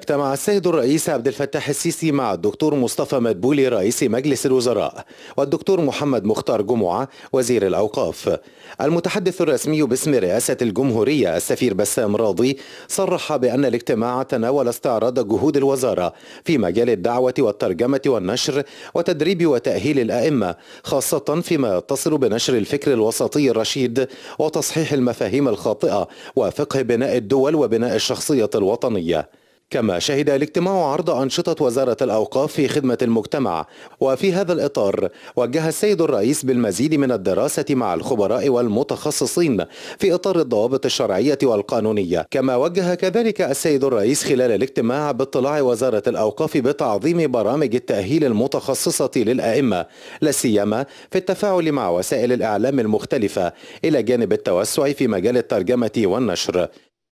اجتمع السيد الرئيس عبد الفتاح السيسي مع الدكتور مصطفى مدبولي رئيس مجلس الوزراء والدكتور محمد مختار جمعة وزير الأوقاف المتحدث الرسمي باسم رئاسة الجمهورية السفير بسام راضي صرح بأن الاجتماع تناول استعراض جهود الوزارة في مجال الدعوة والترجمة والنشر وتدريب وتأهيل الأئمة خاصة فيما يتصل بنشر الفكر الوسطي الرشيد وتصحيح المفاهيم الخاطئة وفقه بناء الدول وبناء الشخصية الوطنية كما شهد الاجتماع عرض أنشطة وزارة الأوقاف في خدمة المجتمع وفي هذا الإطار وجه السيد الرئيس بالمزيد من الدراسة مع الخبراء والمتخصصين في إطار الضوابط الشرعية والقانونية كما وجه كذلك السيد الرئيس خلال الاجتماع باطلاع وزارة الأوقاف بتعظيم برامج التأهيل المتخصصة للأئمة لا سيما في التفاعل مع وسائل الإعلام المختلفة إلى جانب التوسع في مجال الترجمة والنشر